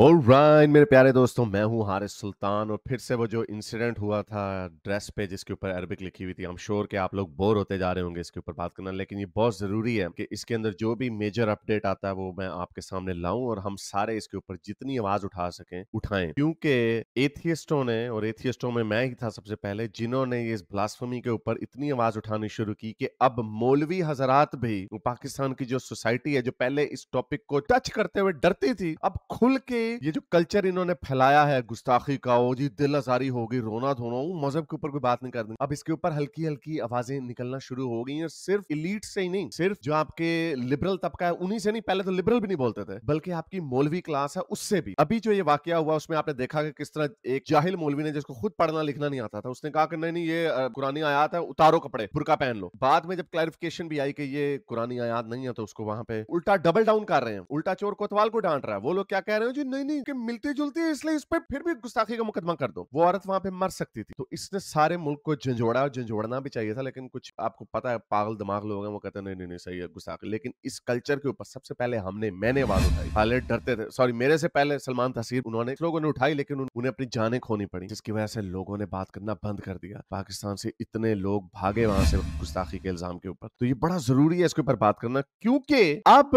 Alright मेरे प्यारे दोस्तों मैं हूं हारिस सुल्तान और फिर से वो जो इंसिडेंट हुआ था ड्रेस पे जिसके ऊपर अरबिक लिखी हुई थी हम श्योर कि आप लोग बोर होते जा रहे होंगे इसके ऊपर बात करना लेकिन ये बहुत ज़रूरी है कि इसके अंदर जो भी मेजर अपडेट आता है वो मैं आपके सामने लाऊं और हम सारे इसके ऊपर जितनी आवाज़ उठा सकें उठाएं क्योंकि एथियस्टों ने और एथियस्टों में मैं ही था सबसे पहले जिन्होंने इस ब्लास्फमी के ऊपर इतनी आवाज़ उठानी शुरू की कि अब मौलवी हजरात भी पाकिस्तान की जो सोसाइटी है जो पहले इस टॉपिक को टच करते हुए डरती थी अब खुल के ये जो कल्चर इन्होंने फैलाया है गुस्ताखी का वो जी दिल आजारी होगी रोना धोना मजहब के ऊपर कोई बात नहीं करनी अब इसके ऊपर हल्की हल्की आवाजें निकलना शुरू हो गई और सिर्फ इलीट से ही नहीं सिर्फ जो आपके लिबरल तबका है उन्हीं से नहीं पहले तो लिबरल भी नहीं बोलते थे बल्कि आपकी मौलवी क्लास है उससे भी अभी जो ये वाक्य हुआ उसमें आपने देखा कि किस तरह एक जाहिल मौलवी ने जिसको खुद पढ़ना लिखना नहीं आता था उसने कहा कि नहीं नहीं ये कुरानी आयात है उतारो कपड़े बुरका पहन लो बाद में जब क्लैरिफिकेशन भी आई कि ये कुरानी आयात नहीं है तो उसको वहां पे उल्टा डबल डाउन कर रहे हैं उल्टा चोर कोतवाल को डांट रहा है वो लोग क्या कह रहे हैं जो नहीं नहीं कि मिलती जुलती है इसलिए इस पर फिर भी गुस्ताखी का मुकदमा कर दो वो औरत वहां पे मर सकती थी तो इसने सारे मुल्क को झंझोड़ा झंझोड़ना भी चाहिए था लेकिन कुछ आपको पता है पागल दिमाग लोग हैं वो कहते हैं नहीं, नहीं सही है गुस्ताखी लेकिन इस कल्चर के ऊपर सबसे पहले हमने मैंने आवाज उठाई पहले डरते थे सॉरी मेरे से पहले सलमान तसीर उन्होंने लोगों ने उठाई लेकिन उन्हें अपनी जाने खोनी पड़ी जिसकी वजह से लोगों ने बात करना बंद कर दिया पाकिस्तान से इतने लोग भागे वहां से गुस्ताखी के इल्जाम के ऊपर तो ये बड़ा जरूरी है इसके ऊपर बात करना क्योंकि अब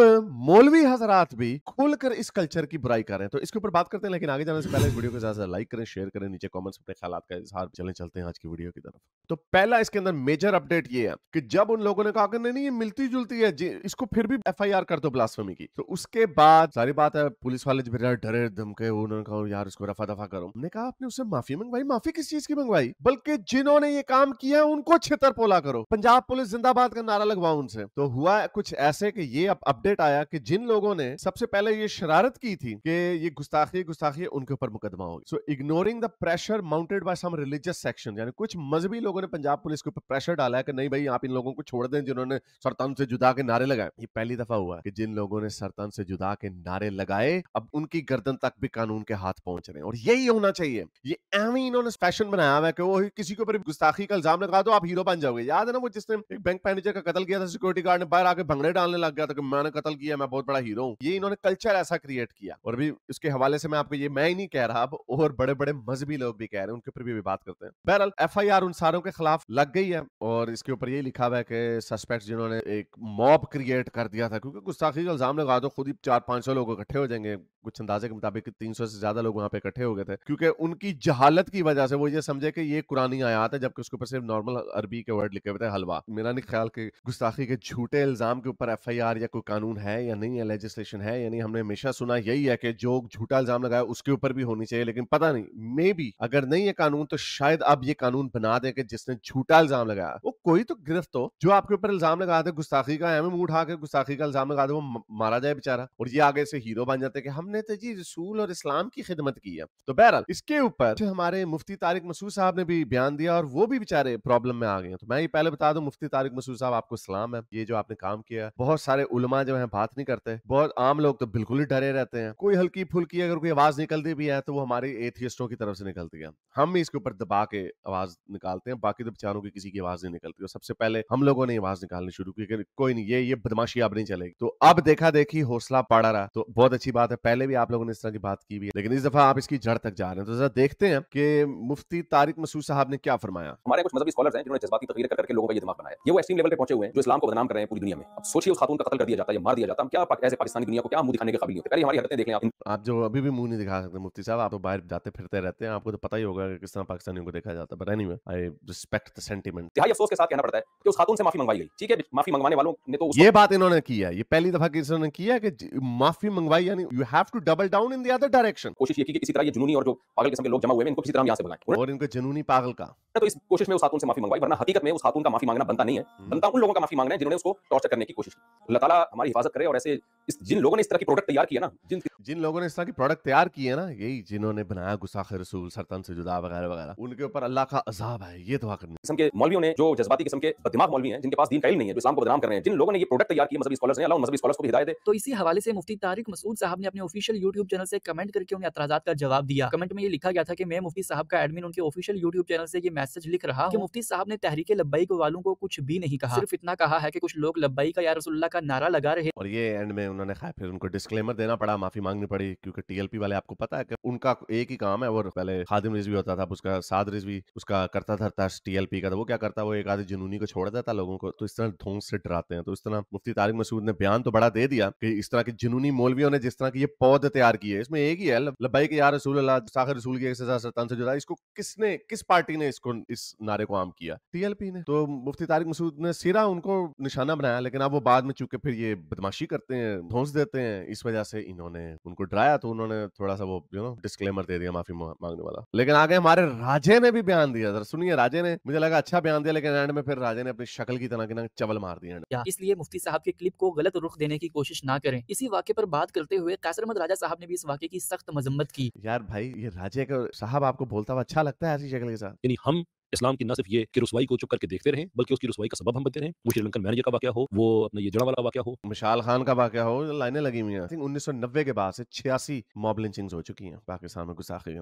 मौलवी हजरात भी खुलकर इस कल्चर की बुराई कर रहे हैं तो इसके ऊपर बात करते हैं लेकिन आगे जाने से पहले इस वीडियो को ज्यादा लाइक करें शेयर करें नीचे कमेंट्स अपने ख्याल का इजहार चले चलते हैं आज की वीडियो की तरफ तो पहला इसके अंदर मेजर अपडेट ये है कि जब उन लोगों ने कहा कि नहीं ये मिलती जुलती है इसको फिर भी एफ कर दो ब्लास्फेमी की तो उसके बाद सारी बात है पुलिस वाले जब डरे धमके उन्होंने कहा यार उसको रफा दफा करो ने कहा आपने उससे माफी मंगवाई माफी किस चीज की मंगवाई बल्कि जिन्होंने ये काम किया उनको छितर पोला करो पंजाब पुलिस जिंदाबाद का नारा लगवाओ उनसे तो हुआ कुछ ऐसे कि ये अपडेट आया कि जिन लोगों ने सबसे पहले ये शरारत की थी कि ये गुस्ताखी गुस्ताखी उनके ऊपर मुकदमा होगी so ignoring the pressure mounted by some religious section यानी कुछ मजहबी लोगों ने पंजाब पुलिस के ऊपर प्रेशर डाला है कि नहीं भाई आप इन लोगों को छोड़ दें जिन्होंने सरतन से जुदा के नारे लगाए ये पहली दफा हुआ कि जिन लोगों ने सरतन से जुदा के नारे लगाए अब उनकी गर्दन तक भी कानून के हाथ पहुंच रहे हैं और यही होना चाहिए ये एवं इन्होंने फैशन बनाया हुआ है कि वो किसी के ऊपर गुस्ताखी का इल्जाम लगा दो आप हीरो बन जाओगे याद है ना वो जिसने एक बैंक मैनेजर का कतल किया था सिक्योरिटी गार्ड ने बाहर आके भंगड़े डालने लग गया था कि मैंने कतल किया मैं बहुत बड़ा हीरो हूँ ये इन्होंने कल्चर ऐसा क्रिएट किया और अभी इसके हवाले से मैं आपको ये मैं ही नहीं कह रहा अब और बड़े बड़े मजहबी लोग भी कह रहे हैं उनके ऊपर भी, बात करते हैं बहरहाल एफ आई आर उन सारों के खिलाफ लग गई है और इसके ऊपर ये लिखा हुआ है कि सस्पेक्ट जिन्होंने एक मॉब क्रिएट कर दिया था क्योंकि गुस्ताखी का इल्जाम लगा दो खुद ही चार पांच सौ लोग इकट्ठे हो जाएंगे कुछ अंदाजे के मुताबिक तीन सौ से ज्यादा लोग वहां पे इकट्ठे हो गए थे क्योंकि उनकी जहालत की वजह से वो ये समझे कि ये कुरानी आयात है जबकि उसके ऊपर सिर्फ नॉर्मल अरबी के वर्ड लिखे हुए थे हलवा मेरा नहीं ख्याल कि गुस्ताखी के झूठे इल्जाम के ऊपर एफ आई आर या कोई कानून है या नहीं है लेजिस्लेशन है यानी हमने हमेशा सुना यही है कि जो लोग झूठा इल्जाम लगाए उसके ऊपर भी होनी चाहिए लेकिन पता नहीं मे बी अगर नहीं है कानून तो शायद अब ये कानून बना दे कि जिसने झूठा इल्जाम लगाया वो कोई तो गिरफ्त हो जो आपके ऊपर इल्जाम लगा दे गुस्ताखी का एम उठा के गुस्ताखी का इल्जाम लगा दे वो मारा जाए बेचारा और ये आगे से हीरो बन जाते कि हमने तो जी रसूल और इस्लाम की खिदमत की है तो बहरहाल इसके ऊपर हमारे मुफ्ती तारिक मसूद साहब ने भी बयान दिया और वो भी बेचारे प्रॉब्लम में आ गए तो मैं ये पहले बता दूं मुफ्ती तारिक मसूद साहब आपको सलाम है ये जो आपने काम किया बहुत सारे उलमा जो है बात नहीं करते बहुत आम लोग तो बिल्कुल ही डरे रहते हैं कोई हल्की हल्की फुल्की अगर कोई आवाज निकलती भी है तो वो हमारे एथियस्टों की तरफ से निकलती है हम इसके ऊपर दबा के आवाज निकालते हैं बाकी तो बेचारों की किसी की आवाज नहीं निकलती और सबसे पहले हम लोगों ने आवाज निकालनी शुरू की कोई नहीं ये ये बदमाशी अब नहीं चलेगी तो अब देखा देखी हौसला पड़ा रहा तो बहुत अच्छी बात है पहले भी आप लोगों ने इस तरह की बात की भी है लेकिन इस दफा आप इसकी जड़ तक जा रहे हैं तो जरा देखते हैं कि मुफ्ती तारिक मसूद साहब ने क्या फरमाया हमारे कुछ मजहबी स्कॉलर्स हैं जिन्होंने जज्बाती तकरीर करके लोगों का ये दिमाग बनाया ये वो एक्सट्रीम लेवल पे पहुंचे हुए हैं जो इस्लाम को बदनाम कर रहे हैं पूरी दुनिया में अब सोचिए उस खातून का कत्ल कर दिया जाता है मार दिया जाता है क्या ऐसे पाकिस्तानी दुनिया को क्या मुंह दिखाने के काबिल नहीं होते पहले हमारी हरकतें देख लें आप आप जो अभी भी मुंह नहीं दिखा सकते मुफ्ती साहब आप तो बाहर जाते फिरते रहते हैं आपको तो पता ही होगा कि किस तरह पाकिस्तानियों को देखा जाता है बताया नहीं आई रिस्पेक्ट द सेंटीमेंट तिहाई अफसोस के साथ कहना पड़ता है कि उस खातून से माफी मंगवाई गई ठीक है माफी मंगवाने वालों ने तो ये बात इन्होंने की है ये पहली दफा किसी ने किया कि माफी मंगवाई यानी you have to double down in the other direction कोशिश ये की कि किसी तरह ये जुनूनी और जो पागल किस्म के लोग जमा हुए हैं इनको किसी तरह यहां से भगाएं और इनको जुनूनी पागल का हाँ, तो इस कोशिश में उस खातून से माफी मंगवाई वरना हकीकत में उस खातून का माफी मांगना बनता नहीं है हम्म। बनता उन लोगों का माफी मांगना है जिन्होंने उसको टॉर्चर करने की कोशिश की अल्लाह ताला हमारी हिफाजत करे और ऐसे जिन लोगों ने इस तरह की प्रोडक्ट तैयार किया ना जिन जिन लोगों ने जिन्होंने इस तरह की प्रोडक्ट तैयार किए ना यही जिन्होंने बनाया गुस्साख रसूल सरतन से जुदा वगैरह वगैरह उनके ऊपर अल्लाह का अजाब है ये दुआ करनी किस्म के मौलवियों ने जो जज्बाती किस्म के दिमाग मौलवी हैं जिनके पास दीन कहीं नहीं है जो इस्लाम को बदनाम कर रहे हैं जिन लोगों ने ये प्रोडक्ट तैयार किया मजहबी स्कॉलर्स ने अल्लाह मजहबी स्कॉलर्स को हिदायत है तो इसी हवाले से मुफ्ती तारिक मसूद साहब ने अपने ऑफिशियल यूट्यूब चैनल से कमेंट करके उन्हें एतराजात का जवाब दिया कमेंट में ये लिखा गया था कि मैं मुफ्ती साहब का एडमिन उनके ऑफिशियल यूट्यूब चैनल से ये मैसेज लिख रहा हूँ मुफ्ती साहब ने तहरीक लब्बाई वालों को कुछ भी नहीं कहा सिर्फ इतना कहा है कि कुछ लोग लब्बाई का या रसुल्ला का नारा लगा रहे और ये एंड में उन्होंने फिर उनको डिस्क्लेमर देना पड़ा माफी मांगनी पड़ी क्योंकि टीएलपी वाले आपको पता है कि उनका एक ही काम है और पहले खादिम रिजवी होता था उसका साद रिजवी उसका करता था टीएलपी का था तो वो क्या करता वो एक आधे जुनूनी को छोड़ देता लोगों को तो इस तरह धोस से डराते हैं तो इस तरह मुफ्ती तारिक मसूद ने बयान तो बड़ा दे दिया कि इस तरह के जुनूनी मौलवियों ने जिस तरह की ये पौध तैयार किए इसमें एक ही है लबाई के यार रसूल अल्लाह साखर रसूल की सरतान से जुड़ा इसको किसने किस पार्टी ने इसको इस नारे को आम किया टीएलपी ने तो मुफ्ती तारिक मसूद ने सिरा उनको निशाना बनाया लेकिन अब वो बाद में चूंकि फिर ये बदमाशी करते हैं धोस देते हैं इस वजह से इन्होंने उनको घबराया तो उन्होंने थोड़ा सा वो यू नो डिस्क्लेमर दे दिया माफी मांगने वाला लेकिन आगे हमारे राजे ने भी बयान दिया जरा सुनिए राजे ने मुझे लगा अच्छा बयान दिया लेकिन एंड में फिर राजे ने अपनी शक्ल की तरह की ना चवल मार दिया इसलिए मुफ्ती साहब के क्लिप को गलत रुख देने की कोशिश ना करें इसी वाक्य पर बात करते हुए कैसरमद राजा साहब ने भी इस वाक्य की सख्त मजम्मत की यार भाई ये राजे का साहब आपको बोलता हुआ अच्छा लगता है ऐसी शक्ल के साथ हम इस्लाम की न सिर्फ ये कि रसवाई को चुप करके देखते रहे बल्कि उसकी रसवाई का सबब हम बनते रहे वो श्रीलंकन मैनेजर का वाक्य हो वो अपने ये जड़ा वाला वाक्य हो मिशाल खान का वाक्य हो लाइने लगी हुई हैं उन्नीस सौ नब्बे के बाद से छियासी मॉब लिंचिंग हो चुकी हैं पाकिस्तान में गुस्साखे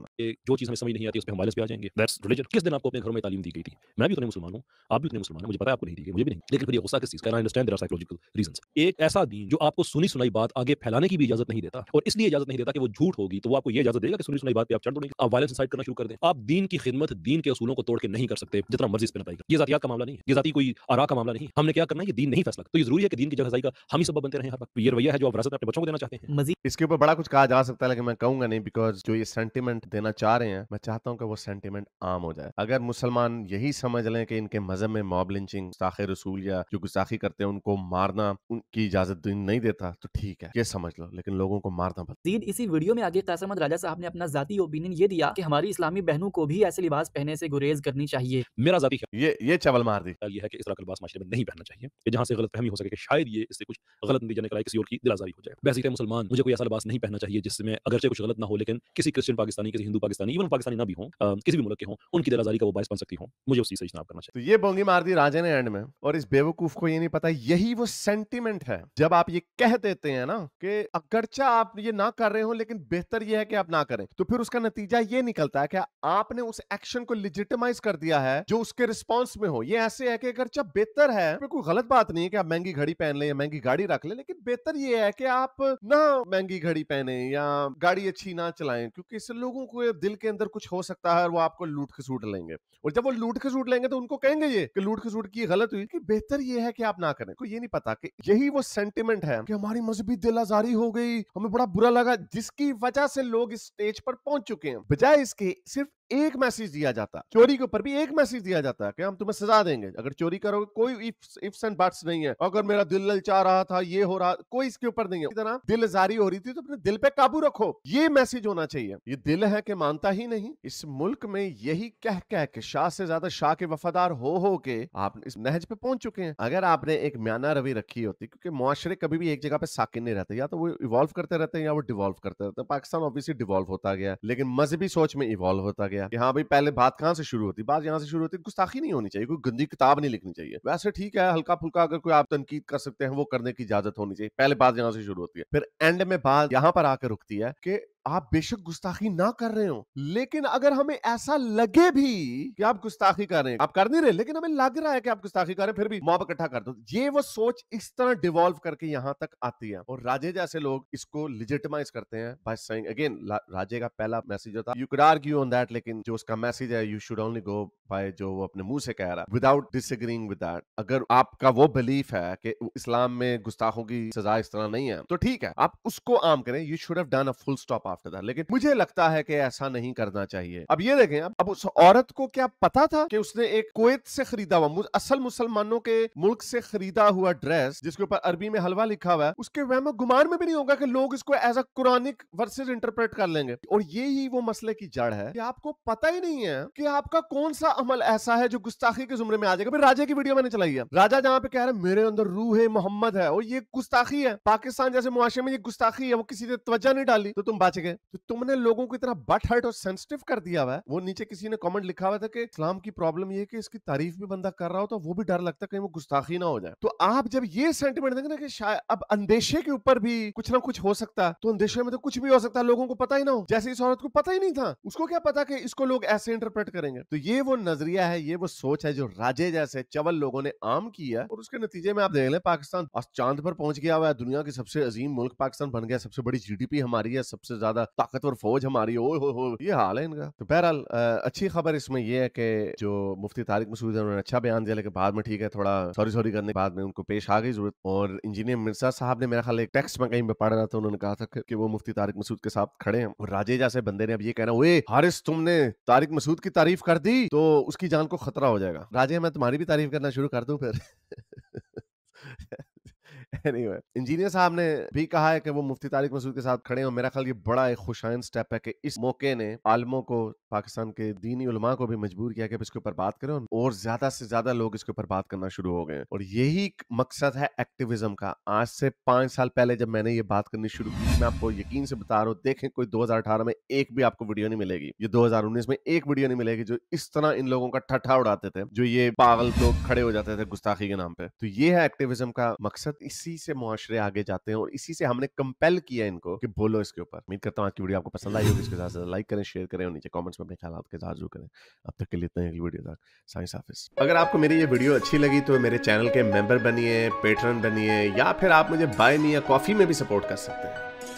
जो चीज़ हमें समझ नहीं आती उस पर हमारे आ जाएंगे दैट्स रिलीजन किस दिन आपको अपने घरों में तालीम दी गई थी मैं भी उतने तो मुसलमान हूँ आप भी उतने तो मुसलमान मुझे पता है आपको नहीं दी गई मुझे भी नहीं लेकिन फिर गुस्सा किस चीज़ का अंडरस्टैंड साइकोलॉजिकल रीजन एक ऐसा दिन जो आपको सुनी सुनाई बात आगे फैलाने की भी इजाजत नहीं देता और इसलिए इजाजत नहीं देता कि वो झूठ होगी तो वो आपको ये इजाजत देगा कि सुनी सुनाई बात पर आप चढ़ दो आप वायलेंस साइड करना शुरू कर दें आप दीन की खिदमत दीन के असूलों को तोड़ के नहीं कर सकते जितना मर्जी इस पर नाई ये जातियात का मामला नहीं है ये जाती कोई आरा का मामला नहीं हमने क्या करना है ये दीन नहीं फैसला तो ये जरूरी है कि दिन की जगह का हम ही सब बनते रहे हर वक्त तो ये रवैया है जो आप विरासत अपने बच्चों को देना चाहते हैं मजीद इसके ऊपर बड़ा कुछ कहा जा सकता है लेकिन मैं कहूंगा नहीं बिकॉज जो ये सेंटीमेंट देना चाह रहे हैं मैं चाहता हूँ कि वो सेंटीमेंट आम हो जाए अगर मुसलमान यही समझ लें कि इनके मजहब में मॉब लिंचिंग साखे रसूल या जो गुस्ताखी करते हैं उनको मारना उनकी इजाजत नहीं देता तो ठीक है ये समझ लो लेकिन लोगों को मारना पड़ता इसी वीडियो में आगे कैसमद राजा साहब ने अपना जाती ओपिनियन ये दिया कि हमारी इस्लामी बहनों को भी ऐसे लिबास पहने से गुरेज करनी पहननी चाहिए मेरा जाती है ये ये चावल मार दी ये है कि इस तरह का लिबास माशरे में नहीं पहनना चाहिए कि जहाँ से गलत फहमी हो सके कि शायद ये इससे कुछ गलत नतीजा निकला किसी और की दिलाजारी हो जाए वैसे मुसलमान मुझे कोई ऐसा लिबास नहीं पहनना चाहिए जिसमें अगरचे कुछ गलत ना हो लेकिन किसी क्रिश्चियन पाकिस्तानी किसी हिंदू पाकिस्तानी इवन पाकिस्तानी ना भी हो किसी भी मुल्क के हो उनकी दिलाजारी का वो बायस बन सकती हो मुझे उसी से इजनाब करना चाहिए तो ये बोंगी मार दी राजे ने एंड में और इस बेवकूफ को ये नहीं पता यही वो सेंटिमेंट है जब आप ये कह देते हैं ना कि अगरचा आप ये ना कर रहे हो लेकिन बेहतर ये है कि आप ना करें तो फिर उसका नतीजा ये निकलता है कि आपने उस एक्शन को लिजिटमाइज कर कर दिया है जो उसके रिस्पॉन्स में हो ये ऐसे है कि अगर जब बेहतर है तो कोई गलत बात नहीं है कि आप महंगी घड़ी पहन लें या महंगी गाड़ी रख लें लेकिन बेहतर ये है कि आप ना महंगी घड़ी पहने या गाड़ी अच्छी ना चलाएं क्योंकि इससे लोगों को दिल के अंदर कुछ हो सकता है और वो आपको लूट खसूट लेंगे और जब वो लूट खसूट लेंगे तो उनको कहेंगे ये कि लूट खसूट की गलत हुई कि बेहतर ये है कि आप ना करें कोई ये नहीं पता कि यही वो सेंटिमेंट है कि हमारी मजहबी दिल आजारी हो गई हमें बड़ा बुरा लगा जिसकी वजह से लोग इस स्टेज पर पहुंच चुके हैं बजाय इसके सिर्फ एक मैसेज दिया जाता चोरी के ऊपर भी एक मैसेज दिया जाता है कि हम तुम्हें सजा देंगे अगर चोरी करोगे कोई इफ्स एंड बट्स नहीं है अगर मेरा दिल ललचा रहा था ये हो रहा कोई इसके ऊपर नहीं है इतना दिल जारी हो रही थी तो अपने दिल पे काबू रखो ये मैसेज होना चाहिए ये दिल है कि मानता ही नहीं इस मुल्क में यही कह कह के शाह से ज्यादा शाह के वफादार हो हो के आप इस नहज पे पहुंच चुके हैं अगर आपने एक म्याना रवि रखी होती क्योंकि मुआरे कभी भी एक जगह पे साकिन नहीं रहते या तो वो इवॉल्व करते रहते हैं या वो डिवॉल्व करते रहते हैं पाकिस्तान ऑब्वियसली डिवॉल्व होता गया लेकिन मजहबी सोच में इवॉल्व होता गया गया कि हाँ भाई पहले बात कहाँ से शुरू होती बात यहाँ से शुरू होती गुस्ताखी नहीं होनी चाहिए कोई गंदी किताब नहीं लिखनी चाहिए वैसे ठीक है हल्का फुल्का अगर कोई आप तनकीद कर सकते हैं वो करने की इजाजत होनी चाहिए पहले बात यहाँ से शुरू होती है फिर एंड में बात यहाँ पर आकर रुकती है कि आप बेशक गुस्ताखी ना कर रहे हो लेकिन अगर हमें ऐसा लगे भी कि आप गुस्ताखी कर रहे हैं आप कर नहीं रहे लेकिन हमें लग रहा है कि आप गुस्ताखी कर रहे हैं फिर भी मॉब इकट्ठा कर दो ये वो सोच इस तरह डिवॉल्व करके यहाँ तक आती है और राजे जैसे लोग इसको लिजिटमाइज करते हैं बाय सेइंग अगेन राजे का पहला मैसेज है you could argue on that लेकिन जो उसका मैसेज है यू शुड ओनली गो पाए जो वो अपने मुंह से कह रहा है विदाउट डिसएग्रीइंग विद दैट अगर आपका वो बिलीफ है कि इस्लाम में गुस्ताखों की सजा इस तरह नहीं है तो ठीक है आप उसको आम करें you should have done a full stop after that लेकिन मुझे लगता है कि ऐसा नहीं करना चाहिए अब ये देखें अब, अब उस औरत को क्या पता था कि उसने एक कुवैत से खरीदा हुआ असल मुसलमानों के मुल्क से खरीदा हुआ ड्रेस जिसके ऊपर अरबी में हलवा लिखा हुआ है उसके वहम गुमान में भी नहीं होगा कि लोग इसको as a Quranic verses interpret कर लेंगे और ये ही वो मसले की जड़ है कि आपको पता ही नहीं है कि आपका कौन सा अमल ऐसा है जो गुस्ताखी के जुमरे में आ जाएगा फिर राजा की वीडियो मैंने चलाई है राजा जहाँ पे कह रहे है मेरे अंदर रूह है मोहम्मद है और ये गुस्ताखी है पाकिस्तान जैसे मुआशे में ये गुस्ताखी है वो किसी ने तवज्जा नहीं डाली तो तुम बच गए तो तुमने लोगों को इतना बट हर्ट और सेंसिटिव कर दिया हुआ है वो नीचे किसी ने कॉमेंट लिखा हुआ था कि इस्लाम की प्रॉब्लम ये कि इसकी तारीफ भी बंदा कर रहा हो तो वो भी डर लगता है कहीं वो गुस्ताखी ना हो जाए तो आप जब ये सेंटिमेंट देंगे ना कि शायद अब अंदेशे के ऊपर भी कुछ ना कुछ हो सकता तो अंदेशे में तो कुछ भी हो सकता है लोगों को पता ही ना हो जैसे इस औरत को पता ही नहीं था उसको क्या पता कि इसको लोग ऐसे इंटरप्रेट करेंगे तो ये वो नजरिया है ये वो सोच है जो राजे जैसे चवल लोगों ने आम किया और उसके नतीजे में आप देख लें पाकिस्तान आज चांद पर पहुंच गया हुआ है दुनिया के सबसे अजीम मुल्क पाकिस्तान बन गया सबसे बड़ी जीडीपी हमारी है सबसे ज्यादा ताकतवर फौज हमारी ओ हो हो ये हाल है इनका तो बहरहाल अच्छी खबर इसमें यह है कि जो मुफ्ती तारिक मसूद है उन्होंने अच्छा बयान दिया लेकिन बाद में ठीक है थोड़ा सॉरी सॉरी करने के बाद में उनको पेश आ गई जरूरत और इंजीनियर मिर्जा साहब ने मेरा ख्याल एक टेक्स्ट में कहीं पर पढ़ रहा था तो उन्होंने कहा था कि वो मुफ्ती तारिक मसूद के साथ खड़े हैं और राजे जैसे बंदे ने अब ये कहना हुए हारिस तुमने तारिक मसूद की तारीफ कर दी तो उसकी जान को खतरा हो जाएगा राजे मैं तुम्हारी भी तारीफ करना शुरू कर दूं फिर anyway, इंजीनियर साहब ने भी कहा है कि वो मुफ्ती तारिक मसूद के साथ खड़े हैं मेरा ख्याल ये बड़ा एक खुशाइन स्टेप है कि इस मौके ने आलमों को पाकिस्तान के दीनी उलमा को भी मजबूर किया कि इसके ऊपर बात करें और ज्यादा से ज्यादा लोग इसके ऊपर बात करना शुरू हो गए और यही मकसद है एक्टिविज्म का आज से पांच साल पहले जब मैंने ये बात करनी शुरू की मैं आपको यकीन से बता रहा हूँ देखें कोई दो में एक भी आपको वीडियो नहीं मिलेगी ये दो में एक वीडियो नहीं मिलेगी जो इस तरह इन लोगों का ठट्ठा उड़ाते थे जो ये पागल लोग खड़े हो जाते थे गुस्ताखी के नाम पे तो ये है एक्टिविज्म का मकसद इसी इसी से मुआरे आगे जाते हैं और इसी से हमने कंपेल किया इनको कि बोलो इसके ऊपर उम्मीद करता हूँ आज की वीडियो आपको पसंद आई होगी इसके साथ साथ लाइक करें शेयर करें और नीचे कमेंट्स में अपने ख्याल के साथ जरूर करें अब तक के लिए इतना वीडियो तक साइंस ऑफिस अगर आपको मेरी ये वीडियो अच्छी लगी तो मेरे चैनल के मेंबर बनिए पेटर्न बनिए या फिर आप मुझे बाय या कॉफी में भी सपोर्ट कर सकते हैं